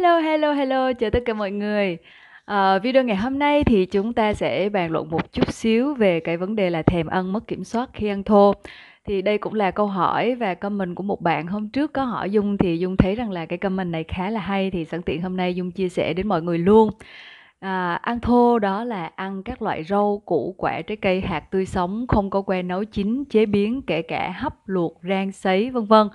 Hello, hello, hello, chào tất cả mọi người. À, video ngày hôm nay thì chúng ta sẽ bàn luận một chút xíu về cái vấn đề là thèm ăn mất kiểm soát khi ăn thô. Thì đây cũng là câu hỏi và comment của một bạn hôm trước có hỏi Dung thì Dung thấy rằng là cái comment này khá là hay thì sẵn tiện hôm nay Dung chia sẻ đến mọi người luôn. À, ăn thô đó là ăn các loại rau, củ quả, trái cây, hạt tươi sống, không có que nấu chín, chế biến, kể cả hấp, luộc, rang, sấy, vân vân.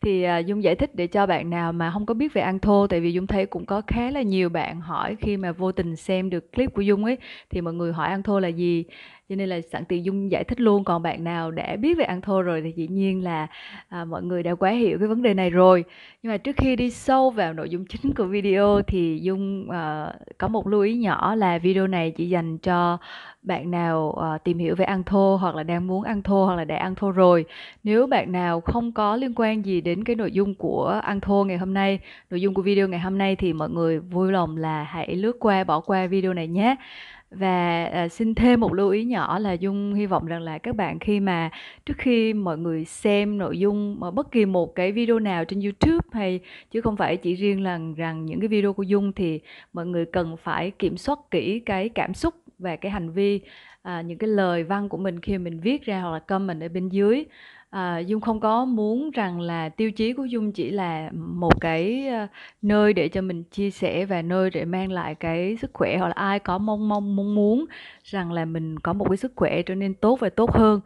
Thì, à, Dung giải thích để cho bạn nào mà không có biết về ăn thô, tại vì Dung thấy cũng có khá là nhiều bạn hỏi khi mà vô tình xem được clip của Dung ấy, thì mọi người hỏi ăn thô là gì cho nên là sẵn tiện dung giải thích luôn còn bạn nào đã biết về ăn thô rồi thì dĩ nhiên là à, mọi người đã quá hiểu cái vấn đề này rồi nhưng mà trước khi đi sâu vào nội dung chính của video thì dung à, có một lưu ý nhỏ là video này chỉ dành cho bạn nào à, tìm hiểu về ăn thô hoặc là đang muốn ăn thô hoặc là đã ăn thô rồi nếu bạn nào không có liên quan gì đến cái nội dung của ăn thô ngày hôm nay nội dung của video ngày hôm nay thì mọi người vui lòng là hãy lướt qua bỏ qua video này nhé và à, xin thêm một lưu ý nhỏ là dung hy vọng rằng là các bạn khi mà trước khi mọi người xem nội dung mà bất kỳ một cái video nào trên youtube hay chứ không phải chỉ riêng là rằng những cái video của dung thì mọi người cần phải kiểm soát kỹ cái cảm xúc và cái hành vi à, những cái lời văn của mình khi mình viết ra hoặc là comment ở bên dưới À, Dung không có muốn rằng là tiêu chí của Dung chỉ là một cái ờ, nơi để cho mình chia sẻ và nơi để mang lại cái sức khỏe hoặc là ai có mong mong mong muốn rằng là mình có một cái sức khỏe trở nên tốt và tốt hơn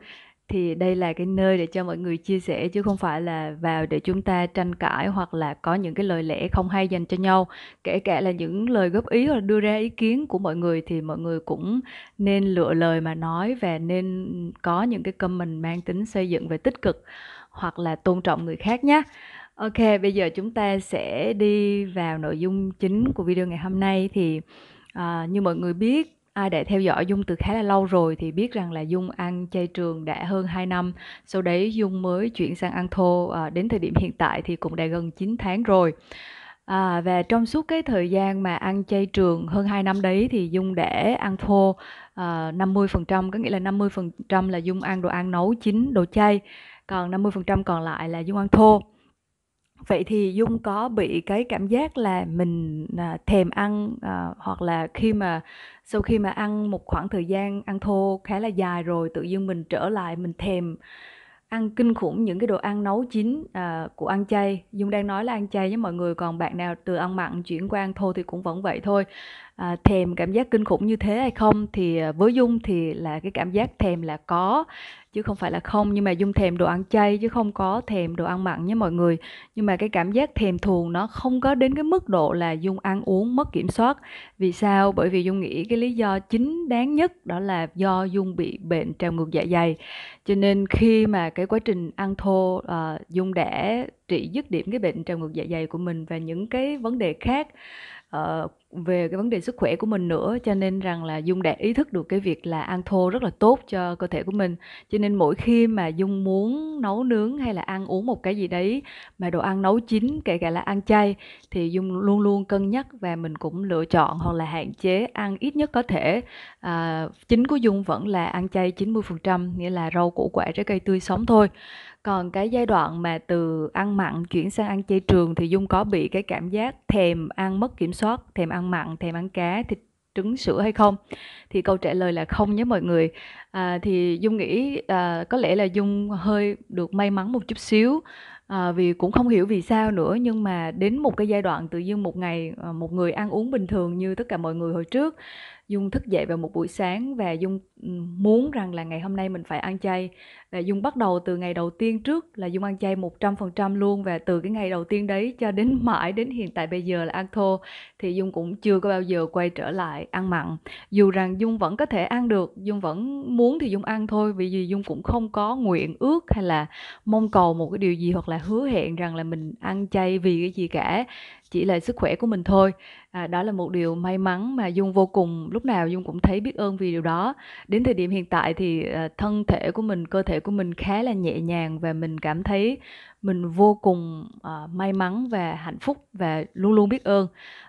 thì đây là cái nơi để cho mọi người chia sẻ chứ không phải là vào để chúng ta tranh cãi hoặc là có những cái lời lẽ không hay dành cho nhau kể cả là những lời góp ý hoặc đưa ra ý kiến của mọi người thì mọi người cũng nên lựa lời mà nói và nên có những cái comment mang tính xây dựng về tích cực hoặc là tôn trọng người khác nhé ok bây giờ chúng ta sẽ đi vào nội dung chính của video ngày hôm nay thì à, như mọi người biết Ai đã theo dõi Dung từ khá là lâu rồi thì biết rằng là Dung ăn chay trường đã hơn 2 năm, sau đấy Dung mới chuyển sang ăn thô à, đến thời điểm hiện tại thì cũng đã gần 9 tháng rồi. À, và trong suốt cái thời gian mà ăn chay trường hơn 2 năm đấy thì Dung để ăn thô à, 50%, có nghĩa là 50% là Dung ăn đồ ăn nấu chín, đồ chay, còn 50% còn lại là Dung ăn thô. Vậy thì Dung có bị cái cảm giác là mình à, thèm ăn à, hoặc là khi mà sau khi mà ăn một khoảng thời gian ăn thô khá là dài rồi tự dưng mình trở lại mình thèm ăn kinh khủng những cái đồ ăn nấu chín à, của ăn chay dung đang nói là ăn chay với mọi người còn bạn nào từ ăn mặn chuyển qua ăn thô thì cũng vẫn vậy thôi à, thèm cảm giác kinh khủng như thế hay không thì à, với dung thì là cái cảm giác thèm là có chứ không phải là không nhưng mà dung thèm đồ ăn chay chứ không có thèm đồ ăn mặn nhé mọi người nhưng mà cái cảm giác thèm thuồng nó không có đến cái mức độ là dung ăn uống mất kiểm soát vì sao bởi vì dung nghĩ cái lý do chính đáng nhất đó là do dung bị bệnh trào ngược dạ dày cho nên khi mà cái quá trình ăn thô uh, dung đã trị dứt điểm cái bệnh trào ngược dạ dày của mình và những cái vấn đề khác Ờ, về cái vấn đề sức khỏe của mình nữa cho nên rằng là dung đã ý thức được cái việc là ăn thô rất là tốt cho cơ thể của mình cho nên mỗi khi mà dung muốn nấu nướng hay là ăn uống một cái gì đấy mà đồ ăn nấu chín kể cả là ăn chay thì dung luôn luôn cân nhắc và mình cũng lựa chọn hoặc là hạn chế ăn ít nhất có thể à, chính của dung vẫn là ăn chay 90% nghĩa là rau củ quả trái cây tươi sống thôi còn cái giai đoạn mà từ ăn mặn chuyển sang ăn chay trường thì dung có bị cái cảm giác thèm ăn mất kiểm soát thèm ăn mặn thèm ăn cá thịt trứng sữa hay không thì câu trả lời là không nhé mọi người à, thì dung nghĩ à, có lẽ là dung hơi được may mắn một chút xíu à, vì cũng không hiểu vì sao nữa nhưng mà đến một cái giai đoạn tự dưng một ngày à, một người ăn uống bình thường như tất cả mọi người hồi trước dung thức dậy vào một buổi sáng và dung ừ, muốn rằng là ngày hôm nay mình phải ăn chay và Dung bắt đầu từ ngày đầu tiên trước là Dung ăn chay 100% luôn và từ cái ngày đầu tiên đấy cho đến mãi đến hiện tại bây giờ là ăn thô thì Dung cũng chưa có bao giờ quay trở lại ăn mặn dù rằng Dung vẫn có thể ăn được Dung vẫn muốn thì Dung ăn thôi vì vì Dung cũng không có nguyện ước hay là mong cầu một cái điều gì hoặc là hứa hẹn rằng là mình ăn chay vì cái gì cả chỉ là sức khỏe của mình thôi à, đó là một điều may mắn mà dung vô cùng lúc nào dung cũng thấy biết ơn vì điều đó đến thời điểm hiện tại thì à, thân thể của mình cơ thể của mình khá là nhẹ nhàng và mình cảm thấy mình vô cùng uh, may mắn và hạnh phúc và luôn luôn biết ơn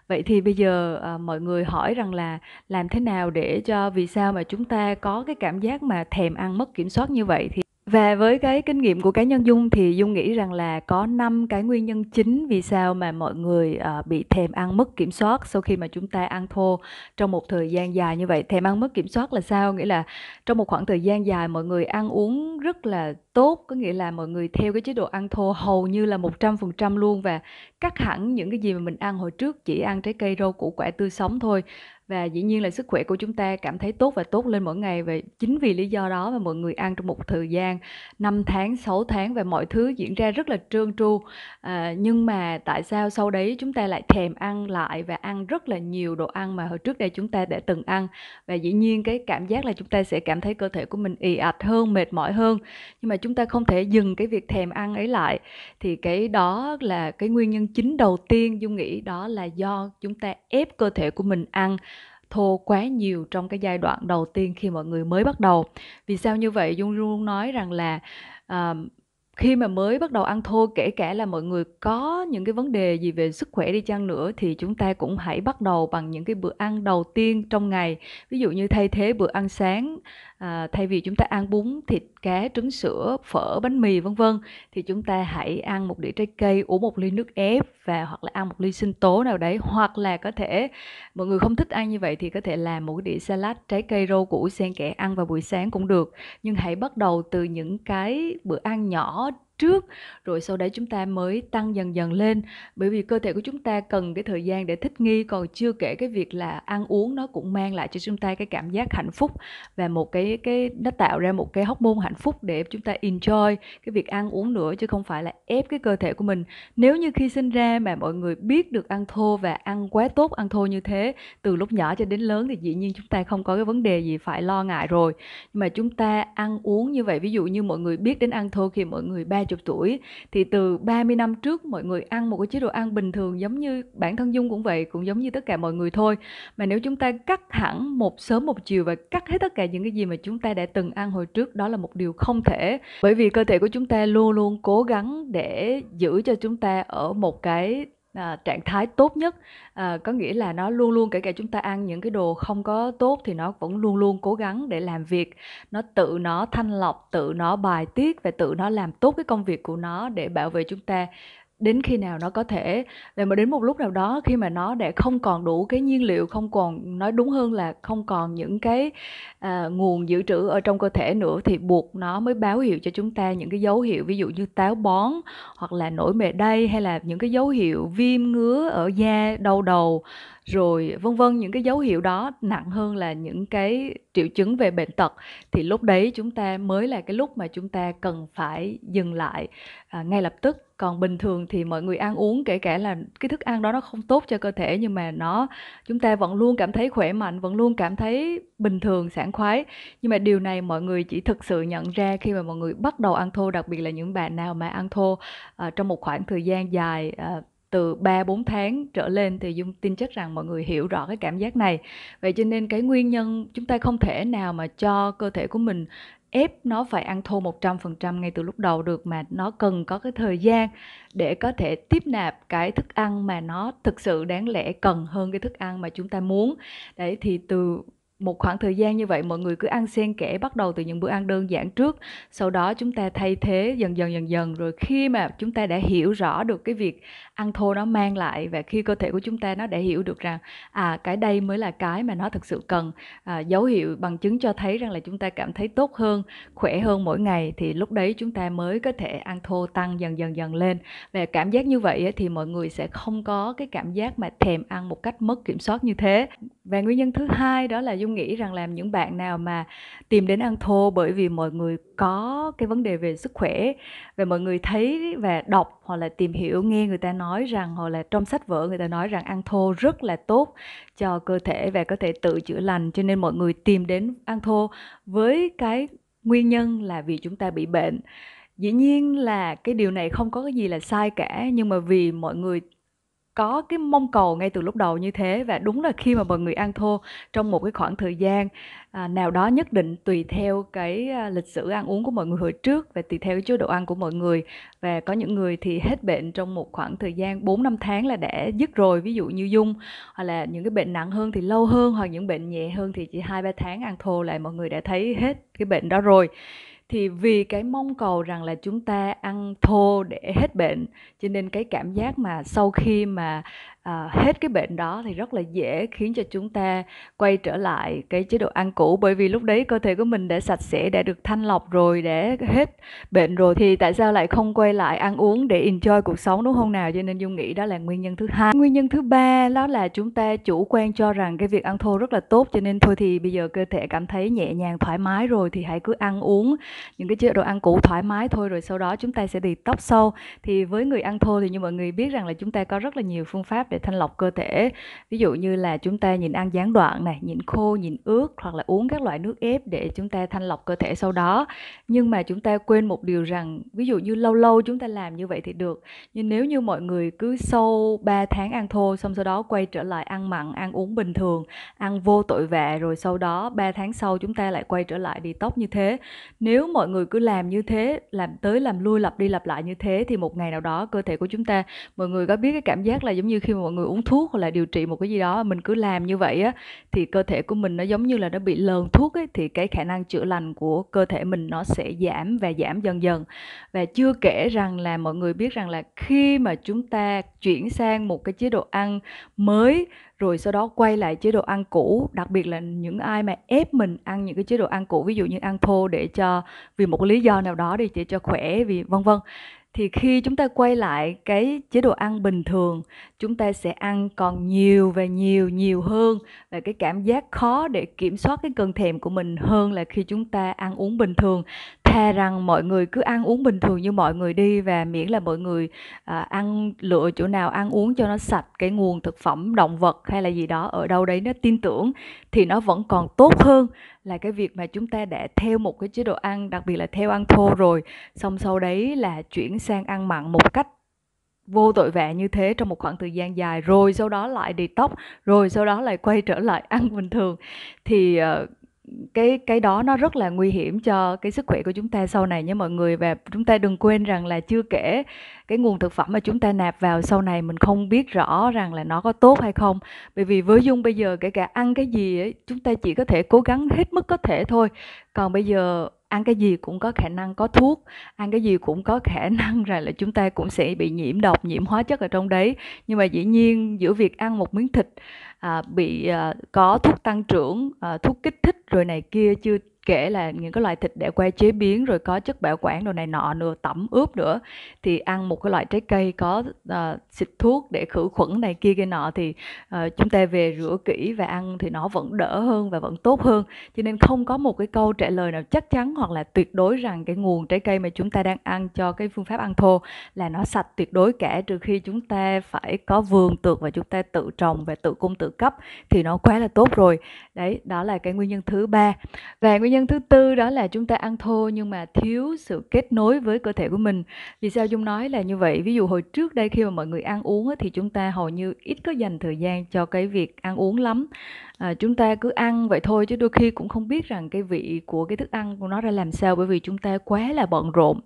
vậy thì bây giờ uh, mọi người hỏi rằng là làm thế nào để cho vì sao mà chúng ta có cái cảm giác mà thèm ăn mất kiểm soát như vậy thì và với cái kinh nghiệm của cá nhân Dung thì Dung nghĩ rằng là có 5 cái nguyên nhân chính vì sao mà mọi người ờ, bị thèm ăn mất kiểm soát sau khi mà chúng ta ăn thô trong một thời gian dài như vậy. Thèm ăn mất kiểm soát là sao? Nghĩa là trong một khoảng thời gian dài mọi người ăn uống rất là tốt, có nghĩa là mọi người theo cái chế độ ăn thô hầu như là 100% luôn và cắt hẳn những cái gì mà mình ăn hồi trước chỉ ăn trái cây rau củ quả tươi sống thôi và dĩ nhiên là sức khỏe của chúng ta cảm thấy tốt và tốt lên mỗi ngày và chính vì lý do đó mà mọi người ăn trong một thời gian 5 tháng, 6 tháng và mọi thứ diễn ra rất là trơn tru. À, nhưng mà tại sao sau đấy chúng ta lại thèm ăn lại và ăn rất là nhiều đồ ăn mà hồi trước đây chúng ta đã từng ăn và dĩ nhiên cái cảm giác là chúng ta sẽ cảm thấy cơ thể của mình ì ạch hơn, mệt mỏi hơn. Nhưng mà chúng ta không thể dừng cái việc thèm ăn ấy lại thì cái đó là cái nguyên nhân chính đầu tiên Dung nghĩ đó là do chúng ta ép cơ thể của mình ăn thô quá nhiều trong cái giai đoạn đầu tiên khi mọi người mới bắt đầu vì sao như vậy dung luôn nói rằng là uh, khi mà mới bắt đầu ăn thô kể cả là mọi người có những cái vấn đề gì về sức khỏe đi chăng nữa thì chúng ta cũng hãy bắt đầu bằng những cái bữa ăn đầu tiên trong ngày ví dụ như thay thế bữa ăn sáng à, thay vì chúng ta ăn bún thịt cá trứng sữa phở bánh mì vân vân thì chúng ta hãy ăn một đĩa trái cây uống một ly nước ép và hoặc là ăn một ly sinh tố nào đấy hoặc là có thể mọi người không thích ăn như vậy thì có thể làm một cái đĩa salad trái cây rau củ xen kẽ ăn vào buổi sáng cũng được nhưng hãy bắt đầu từ những cái bữa ăn nhỏ trước rồi sau đấy chúng ta mới tăng dần dần lên bởi vì cơ thể của chúng ta cần cái thời gian để thích nghi còn chưa kể cái việc là ăn uống nó cũng mang lại cho chúng ta cái cảm giác hạnh phúc và một cái cái nó tạo ra một cái hormone hạnh phúc để chúng ta enjoy cái việc ăn uống nữa chứ không phải là ép cái cơ thể của mình nếu như khi sinh ra mà mọi người biết được ăn thô và ăn quá tốt ăn thô như thế từ lúc nhỏ cho đến lớn thì dĩ nhiên chúng ta không có cái vấn đề gì phải lo ngại rồi nhưng mà chúng ta ăn uống như vậy ví dụ như mọi người biết đến ăn thô khi mọi người ba 30 tuổi thì từ 30 năm trước mọi người ăn một cái chế độ ăn bình thường giống như bản thân Dung cũng vậy, cũng giống như tất cả mọi người thôi. Mà nếu chúng ta cắt hẳn một sớm một chiều và cắt hết tất cả những cái gì mà chúng ta đã từng ăn hồi trước đó là một điều không thể. Bởi vì cơ thể của chúng ta luôn luôn cố gắng để giữ cho chúng ta ở một cái à, trạng thái tốt nhất à, có nghĩa là nó luôn luôn kể cả chúng ta ăn những cái đồ không có tốt thì nó vẫn luôn luôn cố gắng để làm việc nó tự nó thanh lọc tự nó bài tiết và tự nó làm tốt cái công việc của nó để bảo vệ chúng ta đến khi nào nó có thể và mà đến một lúc nào đó khi mà nó đã không còn đủ cái nhiên liệu không còn nói đúng hơn là không còn những cái à, nguồn dự trữ ở trong cơ thể nữa thì buộc nó mới báo hiệu cho chúng ta những cái dấu hiệu ví dụ như táo bón hoặc là nổi mề đay hay là những cái dấu hiệu viêm ngứa ở da đau đầu rồi vân vân những cái dấu hiệu đó nặng hơn là những cái triệu chứng về bệnh tật thì lúc đấy chúng ta mới là cái lúc mà chúng ta cần phải dừng lại à, ngay lập tức còn bình thường thì mọi người ăn uống kể cả là cái thức ăn đó nó không tốt cho cơ thể nhưng mà nó chúng ta vẫn luôn cảm thấy khỏe mạnh vẫn luôn cảm thấy bình thường sảng khoái nhưng mà điều này mọi người chỉ thực sự nhận ra khi mà mọi người bắt đầu ăn thô đặc biệt là những bạn nào mà ăn thô uh, trong một khoảng thời gian dài uh, từ 3 4 tháng trở lên thì Dung tin chắc rằng mọi người hiểu rõ cái cảm giác này. Vậy cho nên cái nguyên nhân chúng ta không thể nào mà cho cơ thể của mình ép nó phải ăn thô 100% ngay từ lúc đầu được mà nó cần có cái thời gian để có thể tiếp nạp cái thức ăn mà nó thực sự đáng lẽ cần hơn cái thức ăn mà chúng ta muốn. Đấy thì từ một khoảng thời gian như vậy mọi người cứ ăn xen kẽ bắt đầu từ những bữa ăn đơn giản trước sau đó chúng ta thay thế dần dần dần dần rồi khi mà chúng ta đã hiểu rõ được cái việc ăn thô nó mang lại và khi cơ thể của chúng ta nó đã hiểu được rằng à cái đây mới là cái mà nó thực sự cần à, dấu hiệu bằng chứng cho thấy rằng là chúng ta cảm thấy tốt hơn khỏe hơn mỗi ngày thì lúc đấy chúng ta mới có thể ăn thô tăng dần dần dần lên và cảm giác như vậy thì mọi người sẽ không có cái cảm giác mà thèm ăn một cách mất kiểm soát như thế và nguyên nhân thứ hai đó là dung nghĩ rằng làm những bạn nào mà tìm đến ăn thô bởi vì mọi người có cái vấn đề về sức khỏe và mọi người thấy và đọc hoặc là tìm hiểu nghe người ta nói rằng hoặc là trong sách vở người ta nói rằng ăn thô rất là tốt cho cơ thể và có thể tự chữa lành cho nên mọi người tìm đến ăn thô với cái nguyên nhân là vì chúng ta bị bệnh dĩ nhiên là cái điều này không có cái gì là sai cả nhưng mà vì mọi người có cái mong cầu ngay từ lúc đầu như thế và đúng là khi mà mọi người ăn thô trong một cái khoảng thời gian à, nào đó nhất định tùy theo cái à, lịch sử ăn uống của mọi người hồi trước và tùy theo cái chế độ ăn của mọi người và có những người thì hết bệnh trong một khoảng thời gian 4 năm tháng là đã dứt rồi ví dụ như dung hoặc là những cái bệnh nặng hơn thì lâu hơn hoặc những bệnh nhẹ hơn thì chỉ hai ba tháng ăn thô lại mọi người đã thấy hết cái bệnh đó rồi thì vì cái mong cầu rằng là chúng ta ăn thô để hết bệnh cho nên cái cảm giác mà sau khi mà à, hết cái bệnh đó thì rất là dễ khiến cho chúng ta quay trở lại cái chế độ ăn cũ bởi vì lúc đấy cơ thể của mình đã sạch sẽ đã được thanh lọc rồi đã hết bệnh rồi thì tại sao lại không quay lại ăn uống để enjoy cuộc sống đúng không nào cho nên dung nghĩ đó là nguyên nhân thứ hai nguyên nhân thứ ba đó là chúng ta chủ quan cho rằng cái việc ăn thô rất là tốt cho nên thôi thì bây giờ cơ thể cảm thấy nhẹ nhàng thoải mái rồi thì hãy cứ ăn uống những cái chế độ ăn cũ thoải mái thôi rồi sau đó chúng ta sẽ đi tóc sâu thì với người ăn thô thì như mọi người biết rằng là chúng ta có rất là nhiều phương pháp về thanh lọc cơ thể ví dụ như là chúng ta nhìn ăn gián đoạn này nhìn khô nhìn ướt hoặc là uống các loại nước ép để chúng ta thanh lọc cơ thể sau đó nhưng mà chúng ta quên một điều rằng ví dụ như lâu lâu chúng ta làm như vậy thì được nhưng nếu như mọi người cứ sâu 3 tháng ăn thô xong sau đó quay trở lại ăn mặn ăn uống bình thường ăn vô tội vạ rồi sau đó 3 tháng sau chúng ta lại quay trở lại đi detox như thế nếu mọi người cứ làm như thế làm tới làm lui lặp đi lặp lại như thế thì một ngày nào đó cơ thể của chúng ta mọi người có biết cái cảm giác là giống như khi mà mọi người uống thuốc hoặc là điều trị một cái gì đó mình cứ làm như vậy á thì cơ thể của mình nó giống như là nó bị lờn thuốc ấy thì cái khả năng chữa lành của cơ thể mình nó sẽ giảm và giảm dần dần và chưa kể rằng là mọi người biết rằng là khi mà chúng ta chuyển sang một cái chế độ ăn mới rồi sau đó quay lại chế độ ăn cũ đặc biệt là những ai mà ép mình ăn những cái chế độ ăn cũ ví dụ như ăn thô để cho vì một lý do nào đó đi để cho khỏe vì vân vân thì khi chúng ta quay lại cái chế độ ăn bình thường chúng ta sẽ ăn còn nhiều và nhiều nhiều hơn và cái cảm giác khó để kiểm soát cái cơn thèm của mình hơn là khi chúng ta ăn uống bình thường thà rằng mọi người cứ ăn uống bình thường như mọi người đi và miễn là mọi người à, ăn lựa chỗ nào ăn uống cho nó sạch cái nguồn thực phẩm động vật hay là gì đó ở đâu đấy nó tin tưởng thì nó vẫn còn tốt hơn là cái việc mà chúng ta đã theo một cái chế độ ăn đặc biệt là theo ăn thô rồi xong sau đấy là chuyển sang ăn mặn một cách vô tội vạ như thế trong một khoảng thời gian dài rồi sau đó lại detox rồi sau đó lại quay trở lại ăn bình thường thì uh, cái cái đó nó rất là nguy hiểm cho cái sức khỏe của chúng ta sau này nha mọi người và chúng ta đừng quên rằng là chưa kể cái nguồn thực phẩm mà chúng ta nạp vào sau này mình không biết rõ rằng là nó có tốt hay không bởi vì với dung bây giờ kể cả ăn cái gì ấy, chúng ta chỉ có thể cố gắng hết mức có thể thôi còn bây giờ ăn cái gì cũng có khả năng có thuốc ăn cái gì cũng có khả năng rằng là chúng ta cũng sẽ bị nhiễm độc nhiễm hóa chất ở trong đấy nhưng mà dĩ nhiên giữa việc ăn một miếng thịt à, bị à, có thuốc tăng trưởng à, thuốc kích thích rồi này kia chưa kể là những cái loại thịt để qua chế biến rồi có chất bảo quản đồ này nọ nữa tẩm ướp nữa thì ăn một cái loại trái cây có uh, xịt thuốc để khử khuẩn này kia kia nọ thì uh, chúng ta về rửa kỹ và ăn thì nó vẫn đỡ hơn và vẫn tốt hơn cho nên không có một cái câu trả lời nào chắc chắn hoặc là tuyệt đối rằng cái nguồn trái cây mà chúng ta đang ăn cho cái phương pháp ăn thô là nó sạch tuyệt đối cả trừ khi chúng ta phải có vườn tược và chúng ta tự trồng và tự cung tự cấp thì nó quá là tốt rồi đấy đó là cái nguyên nhân thứ ba và nguyên nhân thứ tư đó là chúng ta ăn thô nhưng mà thiếu sự kết nối với cơ thể của mình. Vì sao Dung nói là như vậy? Ví dụ hồi trước đây khi mà mọi người ăn uống thì chúng ta hầu như ít có dành thời gian cho cái việc ăn uống lắm à, chúng ta cứ ăn vậy thôi chứ đôi khi cũng không biết rằng cái vị của cái thức ăn của nó ra làm sao bởi vì chúng ta quá là bận rộn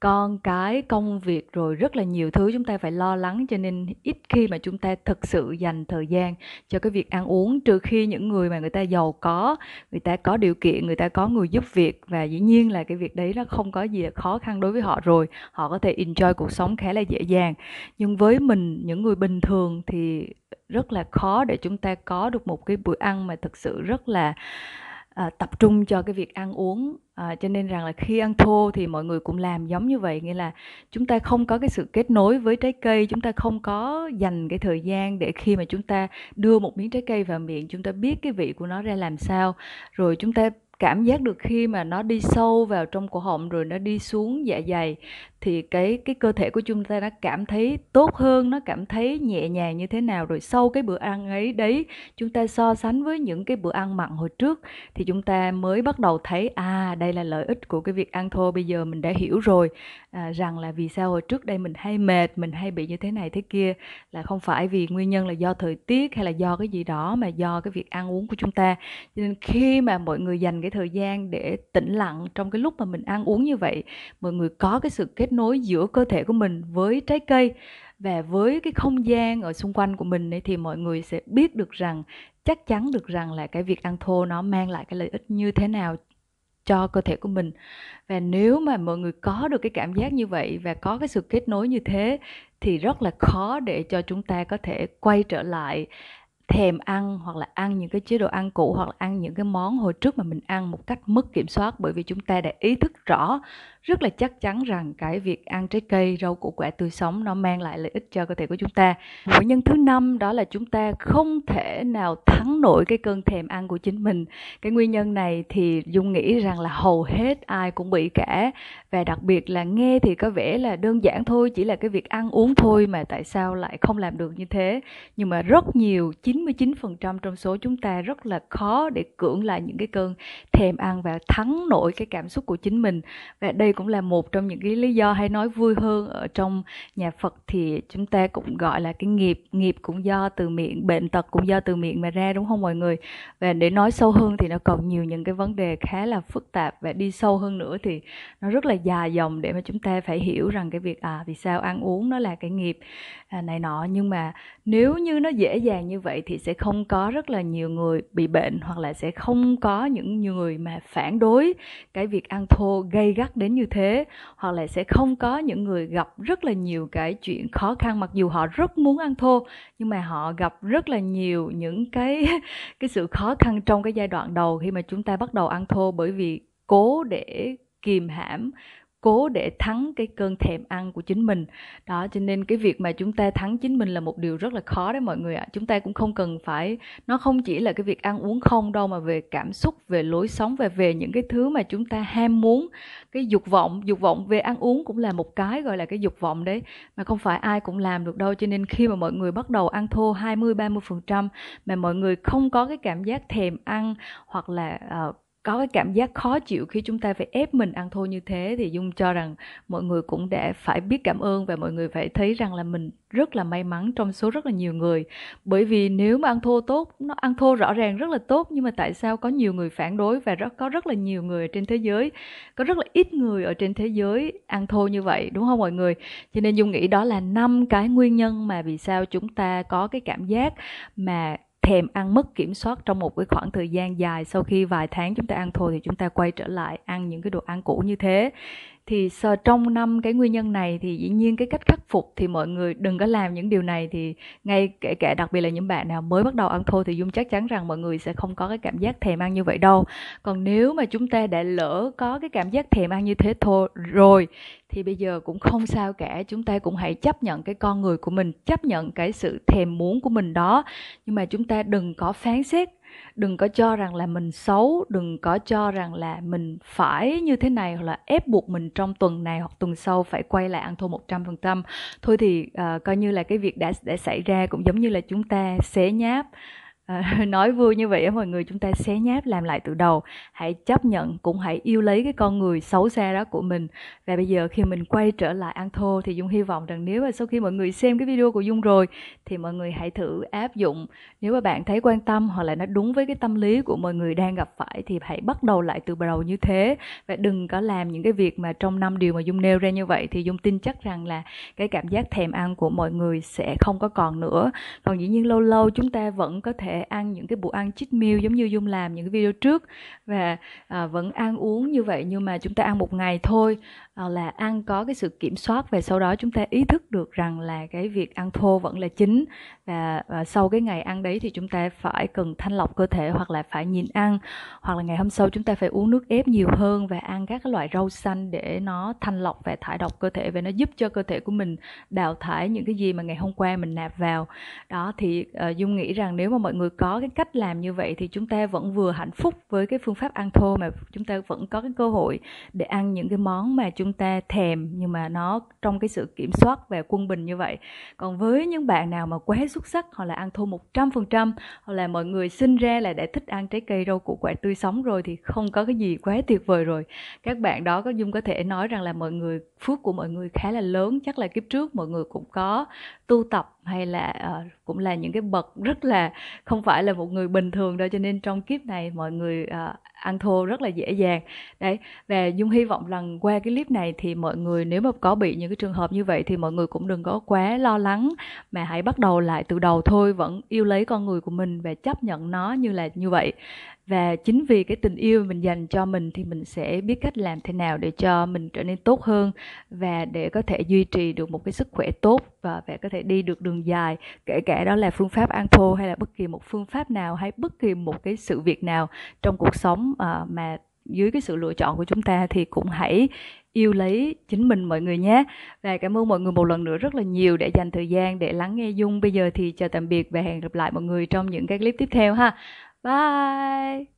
con cái công việc rồi rất là nhiều thứ chúng ta phải lo lắng cho nên ít khi mà chúng ta thực sự dành thời gian cho cái việc ăn uống trừ khi những người mà người ta giàu có người ta có điều kiện người ta có người giúp việc và dĩ nhiên là cái việc đấy nó không có gì là khó khăn đối với họ rồi họ có thể enjoy cuộc sống khá là dễ dàng nhưng với mình những người bình thường thì rất là khó để chúng ta có được một cái bữa ăn mà thực sự rất là à, tập trung cho cái việc ăn uống à, cho nên rằng là khi ăn thô thì mọi người cũng làm giống như vậy nghĩa là chúng ta không có cái sự kết nối với trái cây chúng ta không có dành cái thời gian để khi mà chúng ta đưa một miếng trái cây vào miệng chúng ta biết cái vị của nó ra làm sao rồi chúng ta cảm giác được khi mà nó đi sâu vào trong cổ họng rồi nó đi xuống dạ dày thì cái cái cơ thể của chúng ta nó cảm thấy tốt hơn nó cảm thấy nhẹ nhàng như thế nào rồi sau cái bữa ăn ấy đấy chúng ta so sánh với những cái bữa ăn mặn hồi trước thì chúng ta mới bắt đầu thấy à đây là lợi ích của cái việc ăn thô bây giờ mình đã hiểu rồi à, rằng là vì sao hồi trước đây mình hay mệt mình hay bị như thế này thế kia là không phải vì nguyên nhân là do thời tiết hay là do cái gì đó mà do cái việc ăn uống của chúng ta cho nên khi mà mọi người dành cái cái thời gian để tĩnh lặng trong cái lúc mà mình ăn uống như vậy mọi người có cái sự kết nối giữa cơ thể của mình với trái cây và với cái không gian ở xung quanh của mình ấy, thì mọi người sẽ biết được rằng chắc chắn được rằng là cái việc ăn thô nó mang lại cái lợi ích như thế nào cho cơ thể của mình và nếu mà mọi người có được cái cảm giác như vậy và có cái sự kết nối như thế thì rất là khó để cho chúng ta có thể quay trở lại thèm ăn hoặc là ăn những cái chế độ ăn cũ hoặc là ăn những cái món hồi trước mà mình ăn một cách mất kiểm soát bởi vì chúng ta đã ý thức rõ rất là chắc chắn rằng cái việc ăn trái cây rau củ quả tươi sống nó mang lại lợi ích cho cơ thể của chúng ta nguyên nhân thứ năm đó là chúng ta không thể nào thắng nổi cái cơn thèm ăn của chính mình cái nguyên nhân này thì dung nghĩ rằng là hầu hết ai cũng bị cả và đặc biệt là nghe thì có vẻ là đơn giản thôi chỉ là cái việc ăn uống thôi mà tại sao lại không làm được như thế nhưng mà rất nhiều 99% trong số chúng ta rất là khó để cưỡng lại những cái cơn thèm ăn và thắng nổi cái cảm xúc của chính mình và đây đây cũng là một trong những cái lý do hay nói vui hơn ở trong nhà Phật thì chúng ta cũng gọi là cái nghiệp nghiệp cũng do từ miệng bệnh tật cũng do từ miệng mà ra đúng không mọi người và để nói sâu hơn thì nó còn nhiều những cái vấn đề khá là phức tạp và đi sâu hơn nữa thì nó rất là dài dòng để mà chúng ta phải hiểu rằng cái việc à vì sao ăn uống nó là cái nghiệp à, này nọ nhưng mà nếu như nó dễ dàng như vậy thì sẽ không có rất là nhiều người bị bệnh hoặc là sẽ không có những người mà phản đối cái việc ăn thô gây gắt đến như như thế hoặc là sẽ không có những người gặp rất là nhiều cái chuyện khó khăn mặc dù họ rất muốn ăn thô nhưng mà họ gặp rất là nhiều những cái cái sự khó khăn trong cái giai đoạn đầu khi mà chúng ta bắt đầu ăn thô bởi vì cố để kìm hãm cố để thắng cái cơn thèm ăn của chính mình đó cho nên cái việc mà chúng ta thắng chính mình là một điều rất là khó đấy mọi người ạ à. chúng ta cũng không cần phải nó không chỉ là cái việc ăn uống không đâu mà về cảm xúc về lối sống và về những cái thứ mà chúng ta ham muốn cái dục vọng dục vọng về ăn uống cũng là một cái gọi là cái dục vọng đấy mà không phải ai cũng làm được đâu cho nên khi mà mọi người bắt đầu ăn thô 20 30 phần trăm mà mọi người không có cái cảm giác thèm ăn hoặc là uh, có cái cảm giác khó chịu khi chúng ta phải ép mình ăn thô như thế thì dung cho rằng mọi người cũng đã phải biết cảm ơn và mọi người phải thấy rằng là mình rất là may mắn trong số rất là nhiều người bởi vì nếu mà ăn thô tốt nó ăn thô rõ ràng rất là tốt nhưng mà tại sao có nhiều người phản đối và rất có rất là nhiều người ở trên thế giới có rất là ít người ở trên thế giới ăn thô như vậy đúng không mọi người cho nên dung nghĩ đó là năm cái nguyên nhân mà vì sao chúng ta có cái cảm giác mà thèm ăn mất kiểm soát trong một cái khoảng thời gian dài sau khi vài tháng chúng ta ăn thôi thì chúng ta quay trở lại ăn những cái đồ ăn cũ như thế thì so, trong năm cái nguyên nhân này thì dĩ nhiên cái cách khắc phục thì mọi người đừng có làm những điều này thì ngay kể cả đặc biệt là những bạn nào mới bắt đầu ăn thôi thì dung chắc chắn rằng mọi người sẽ không có cái cảm giác thèm ăn như vậy đâu còn nếu mà chúng ta đã lỡ có cái cảm giác thèm ăn như thế thôi rồi thì bây giờ cũng không sao cả chúng ta cũng hãy chấp nhận cái con người của mình chấp nhận cái sự thèm muốn của mình đó nhưng mà chúng ta đừng có phán xét đừng có cho rằng là mình xấu đừng có cho rằng là mình phải như thế này hoặc là ép buộc mình trong tuần này hoặc tuần sau phải quay lại ăn thua một trăm phần trăm thôi thì uh, coi như là cái việc đã đã xảy ra cũng giống như là chúng ta xé nháp Ờ, nói vui như vậy mọi người chúng ta xé nháp làm lại từ đầu hãy chấp nhận cũng hãy yêu lấy cái con người xấu xa đó của mình và bây giờ khi mình quay trở lại ăn thô thì dung hy vọng rằng nếu mà sau khi mọi người xem cái video của dung rồi thì mọi người hãy thử áp dụng nếu mà bạn thấy quan tâm hoặc là nó đúng với cái tâm lý của mọi người đang gặp phải thì hãy bắt đầu lại từ đầu như thế và đừng có làm những cái việc mà trong năm điều mà dung nêu ra như vậy thì dung tin chắc rằng là cái cảm giác thèm ăn của mọi người sẽ không có còn nữa còn dĩ nhiên lâu lâu chúng ta vẫn có thể ăn những cái bữa ăn cheat meal giống như dung làm những cái video trước và à, vẫn ăn uống như vậy nhưng mà chúng ta ăn một ngày thôi à, là ăn có cái sự kiểm soát và sau đó chúng ta ý thức được rằng là cái việc ăn thô vẫn là chính và, và sau cái ngày ăn đấy thì chúng ta phải cần thanh lọc cơ thể hoặc là phải nhịn ăn hoặc là ngày hôm sau chúng ta phải uống nước ép nhiều hơn và ăn các cái loại rau xanh để nó thanh lọc và thải độc cơ thể và nó giúp cho cơ thể của mình đào thải những cái gì mà ngày hôm qua mình nạp vào đó thì uh, dung nghĩ rằng nếu mà mọi người người có cái cách làm như vậy thì chúng ta vẫn vừa hạnh phúc với cái phương pháp ăn thô mà chúng ta vẫn có cái cơ hội để ăn những cái món mà chúng ta thèm nhưng mà nó trong cái sự kiểm soát và quân bình như vậy còn với những bạn nào mà quá xuất sắc hoặc là ăn thô 100% hoặc là mọi người sinh ra là đã thích ăn trái cây rau củ quả tươi sống rồi thì không có cái gì quá tuyệt vời rồi các bạn đó có dung có thể nói rằng là mọi người phước của mọi người khá là lớn chắc là kiếp trước mọi người cũng có tu tập hay là uh, cũng là những cái bậc rất là không phải là một người bình thường đâu cho nên trong kiếp này mọi người uh, ăn thua rất là dễ dàng đấy và dung hy vọng rằng qua cái clip này thì mọi người nếu mà có bị những cái trường hợp như vậy thì mọi người cũng đừng có quá lo lắng mà hãy bắt đầu lại từ đầu thôi vẫn yêu lấy con người của mình và chấp nhận nó như là như vậy và chính vì cái tình yêu mình dành cho mình thì mình sẽ biết cách làm thế nào để cho mình trở nên tốt hơn và để có thể duy trì được một cái sức khỏe tốt và để có thể đi được đường dài kể cả đó là phương pháp ăn thô hay là bất kỳ một phương pháp nào hay bất kỳ một cái sự việc nào trong cuộc sống uh, mà dưới cái sự lựa chọn của chúng ta thì cũng hãy yêu lấy chính mình mọi người nhé và cảm ơn mọi người một lần nữa rất là nhiều để dành thời gian để lắng nghe dung bây giờ thì chào tạm biệt và hẹn gặp lại mọi người trong những cái clip tiếp theo ha bye